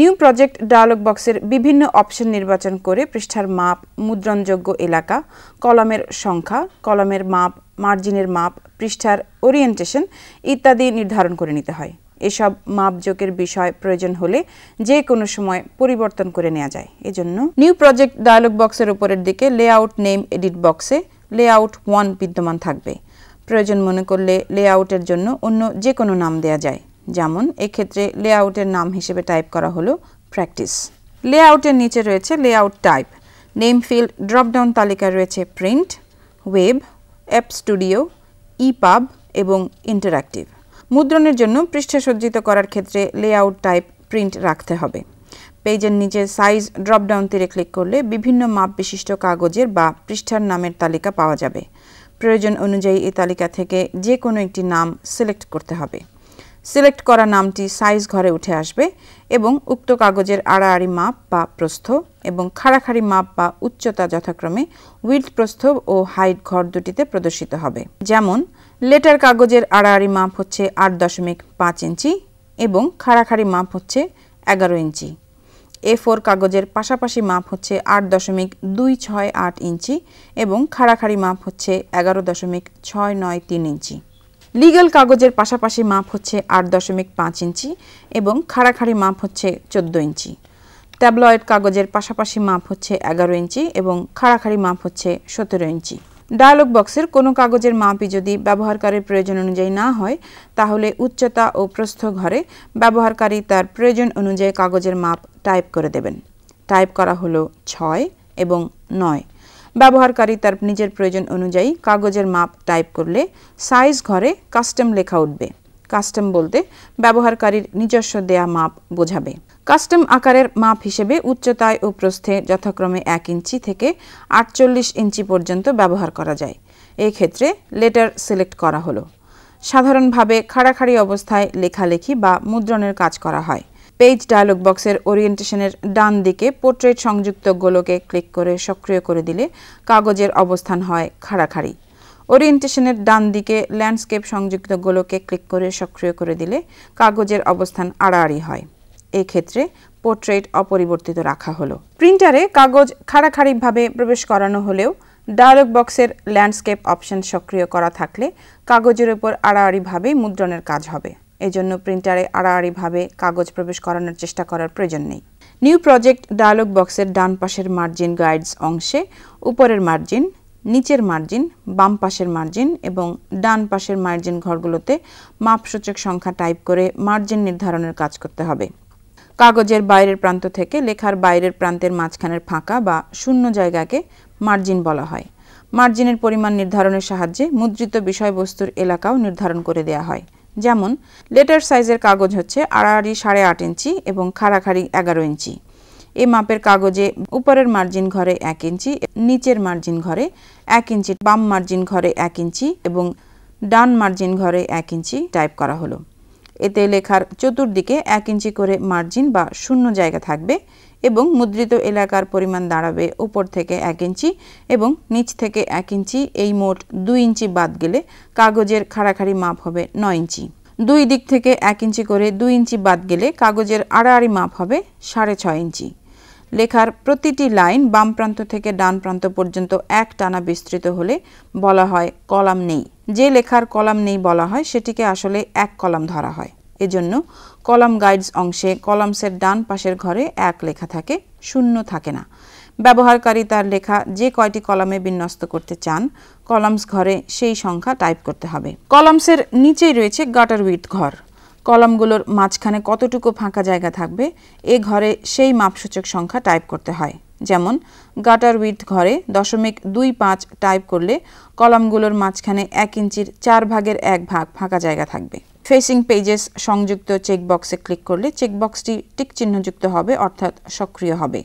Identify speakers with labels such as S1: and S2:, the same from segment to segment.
S1: new project dialogue বক্সের বিভিন্ন option নির্বাচন করে পৃষ্ঠার মাপ মুদ্রণযোগ্য এলাকা কলামের সংখ্যা কলামের মাপ মার্জিনের মাপ পৃষ্ঠার ওরিয়েন্টেশন ইত্যাদি নির্ধারণ করে নিতে হয় এসব মাপযোগের বিষয় প্রয়োজন হলে যে কোনো সময় পরিবর্তন করে নেওয়া যায় এজন্য নিউ প্রজেক্ট ডায়ালগ বক্সের উপরের দিকে লেআউট নেম এডিট বক্সে লেআউট ওয়ান বিদ্যমান থাকবে প্রয়োজন মনে করলে লেআউটের জন্য অন্য যে কোনো নাম দেয়া যায় যেমন এক্ষেত্রে লেআউটের নাম হিসেবে টাইপ করা হলো প্র্যাকটিস লেআউটের নিচে রয়েছে layout type name field dropdown তালিকায় রয়েছে print web app studio EPUB এবং ইন্টারাক্টিভ মুদ্রণের জন্য পৃষ্ঠা সজ্জিত করার ক্ষেত্রে লেআউট টাইপ প্রিন্ট রাখতে হবে পেজের নিচে সাইজ ড্রপডাউন তীরে ক্লিক করলে বিভিন্ন মাপ বিশিষ্ট কাগজের বা পৃষ্ঠার নামের তালিকা পাওয়া যাবে প্রয়োজন অনুযায়ী এই তালিকা থেকে যে কোনো একটি নাম সিলেক্ট করতে হবে সিলেক্ট করা নামটি সাইজ ঘরে উঠে আসবে এবং উক্ত কাগজের আড়াআড়ি মাপ বা প্রস্থ এবং খাড়াখাড়ি মাপ বা উচ্চতা যথাক্রমে উইল্ড প্রস্থ ও হাইট ঘর দুটিতে প্রদর্শিত হবে যেমন লেটার কাগজের আড়াআড়ি মাপ হচ্ছে আট দশমিক পাঁচ ইঞ্চি এবং খাড়াখাড়ি মাপ হচ্ছে এগারো ইঞ্চি এ ফোর কাগজের পাশাপাশি মাপ হচ্ছে আট দশমিক দুই ছয় আট ইঞ্চি এবং খাড়াখাড়ি মাপ হচ্ছে এগারো দশমিক ছয় নয় তিন ইঞ্চি লিগাল কাগজের পাশাপাশি মাপ হচ্ছে আট দশমিক পাঁচ ইঞ্চি এবং খাড়াখাড়ি মাপ হচ্ছে চোদ্দ ইঞ্চি ট্যাবলয়েড কাগজের পাশাপাশি মাপ হচ্ছে এগারো ইঞ্চি এবং খাড়াখাড়ি মাপ হচ্ছে সতেরো ইঞ্চি ডায়ালগ বক্সের কোনো কাগজের মাপই যদি ব্যবহারকারীর প্রয়োজন অনুযায়ী না হয় তাহলে উচ্চতা ও প্রস্থ ঘরে ব্যবহারকারী তার প্রয়োজন অনুযায়ী কাগজের মাপ টাইপ করে দেবেন টাইপ করা হলো ছয় এবং নয় ব্যবহারকারী তার নিজের প্রয়োজন অনুযায়ী কাগজের মাপ টাইপ করলে সাইজ ঘরে কাস্টম লেখা উঠবে কাস্টম বলতে ব্যবহারকারীর নিজস্ব দেয়া মাপ বোঝাবে কাস্টম আকারের মাপ হিসেবে উচ্চতায় ও প্রস্থে যথাক্রমে এক ইঞ্চি থেকে আটচল্লিশ ইঞ্চি পর্যন্ত ব্যবহার করা যায় এই ক্ষেত্রে লেটার সিলেক্ট করা হলো সাধারণভাবে খাড়াখাড়ি অবস্থায় লেখালেখি বা মুদ্রণের কাজ করা হয় পেজ ডায়লগ বক্সের ওরিয়েন্টেশনের ডান দিকে পোর্ট্রেট সংযুক্ত গোলকে ক্লিক করে সক্রিয় করে দিলে কাগজের অবস্থান হয় খাড়াখাড়ি ওরিয়েন্টেশনের ডান দিকে ল্যান্ডস্কেপ সংযুক্ত গোলকে ক্লিক করে সক্রিয় করে দিলে কাগজের অবস্থান আড়াআড়ি হয় ক্ষেত্রে পোর্ট্রেট অপরিবর্তিত রাখা হলো প্রিন্টারে কাগজ খাড়াখাড়িভাবে প্রবেশ করানো হলেও ডায়লগ বক্সের ল্যান্ডস্কেপ অপশন সক্রিয় করা থাকলে কাগজের উপর আড়াআড়িভাবেই মুদ্রণের কাজ হবে এজন্য প্রিন্টারে আড়াআড়িভাবে কাগজ প্রবেশ করানোর চেষ্টা করার প্রয়োজন নেই নিউ প্রজেক্ট ডায়ালগ বক্সের ডান পাশের মার্জিন গাইডস অংশে উপরের মার্জিন নিচের মার্জিন বাম পাশের মার্জিন এবং ডান পাশের মার্জিন ঘরগুলোতে মাপসূচক সংখ্যা টাইপ করে মার্জিন নির্ধারণের কাজ করতে হবে কাগজের বাইরের প্রান্ত থেকে লেখার বাইরের প্রান্তের মাঝখানের ফাঁকা বা শূন্য জায়গাকে মার্জিন বলা হয় মার্জিনের পরিমাণ নির্ধারণের সাহায্যে মুদ্রিত বিষয়বস্তুর এলাকাও নির্ধারণ করে দেয়া হয় যেমন লেটার সাইজের কাগজ হচ্ছে আড়াআড়ি সাড়ে আট ইঞ্চি এবং খাড়াখাড়ি এগারো ইঞ্চি এ মাপের কাগজে উপরের মার্জিন ঘরে এক ইঞ্চি নিচের মার্জিন ঘরে এক ইঞ্চি বাম মার্জিন ঘরে এক ইঞ্চি এবং ডান মার্জিন ঘরে এক ইঞ্চি টাইপ করা হলো এতে লেখার চতুর্দিকে এক ইঞ্চি করে মার্জিন বা শূন্য জায়গা থাকবে এবং মুদ্রিত এলাকার পরিমাণ দাঁড়াবে উপর থেকে এক ইঞ্চি এবং নিচ থেকে এক ইঞ্চি এই মোট দুই ইঞ্চি বাদ গেলে কাগজের খাড়াখাড়ি মাপ হবে নয় ইঞ্চি দুই দিক থেকে এক ইঞ্চি করে দুই ইঞ্চি বাদ গেলে কাগজের আড়াআড়ি মাপ হবে সাড়ে ছয় ইঞ্চি লেখার প্রতিটি লাইন বাম প্রান্ত থেকে ডান প্রান্ত পর্যন্ত এক টানা বিস্তৃত হলে বলা হয় কলাম নেই যে লেখার কলাম নেই বলা হয় সেটিকে আসলে এক কলাম ধরা হয় এজন্য কলাম গাইডস অংশে কলামসের ডান পাশের ঘরে এক লেখা থাকে শূন্য থাকে না ব্যবহারকারী তার লেখা যে কয়টি কলামে বিন্যস্ত করতে চান কলামস ঘরে সেই সংখ্যা টাইপ করতে হবে কলামসের নিচেই রয়েছে গাটার উইথ ঘর কলামগুলোর মাঝখানে কতটুকু ফাঁকা জায়গা থাকবে এ ঘরে সেই মাপসূচক সংখ্যা টাইপ করতে হয় যেমন গাটার উইথ ঘরে দশমিক দুই পাঁচ টাইপ করলে কলামগুলোর মাঝখানে এক ইঞ্চির চার ভাগের এক ভাগ ফাঁকা জায়গা থাকবে ফেসিং পেজেস সংযুক্ত চেকবক্সে ক্লিক করলে চেকবক্সটি টিক চিহ্নযুক্ত হবে অর্থাৎ সক্রিয় হবে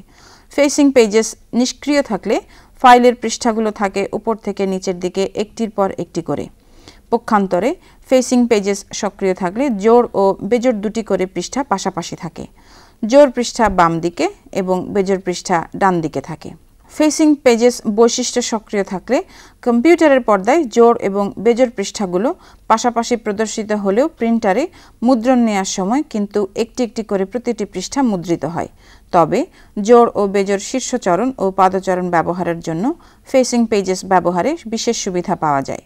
S1: ফেসিং পেজেস নিষ্ক্রিয় থাকলে ফাইলের পৃষ্ঠাগুলো থাকে উপর থেকে নিচের দিকে একটির পর একটি করে পক্ষান্তরে ফেসিং পেজেস সক্রিয় থাকলে জোর ও বেজোড় দুটি করে পৃষ্ঠা পাশাপাশি থাকে জোর পৃষ্ঠা বাম দিকে এবং বেজোর পৃষ্ঠা ডান দিকে থাকে ফেসিং পেজেস বৈশিষ্ট্য সক্রিয় থাকলে কম্পিউটারের পর্দায় জোর এবং বেজোর পৃষ্ঠাগুলো পাশাপাশি প্রদর্শিত হলেও প্রিন্টারে মুদ্রণ নেওয়ার সময় কিন্তু একটি একটি করে প্রতিটি পৃষ্ঠা মুদ্রিত হয় তবে জোর ও বেজোর শীর্ষচরণ ও পাদচরণ ব্যবহারের জন্য ফেসিং পেজেস ব্যবহারে বিশেষ সুবিধা পাওয়া যায়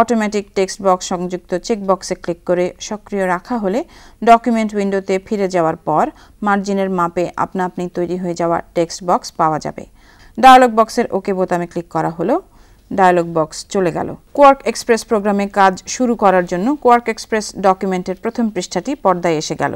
S1: অটোমেটিক টেক্সট বক্স সংযুক্ত চেকবক্সে ক্লিক করে সক্রিয় রাখা হলে ডকুমেন্ট উইন্ডোতে ফিরে যাওয়ার পর মার্জিনের মাপে আপনা আপনি তৈরি হয়ে যাওয়া টেক্সট বক্স পাওয়া যাবে ডায়ালগ বক্সের ওকে বোতামে ক্লিক করা হলো ডায়ালগ বক্স চলে গেল কোয়ার্ক এক্সপ্রেস প্রোগ্রামে কাজ শুরু করার জন্য কোয়ার্ক এক্সপ্রেস ডকুমেন্টের প্রথম পৃষ্ঠাটি পর্দায় এসে গেল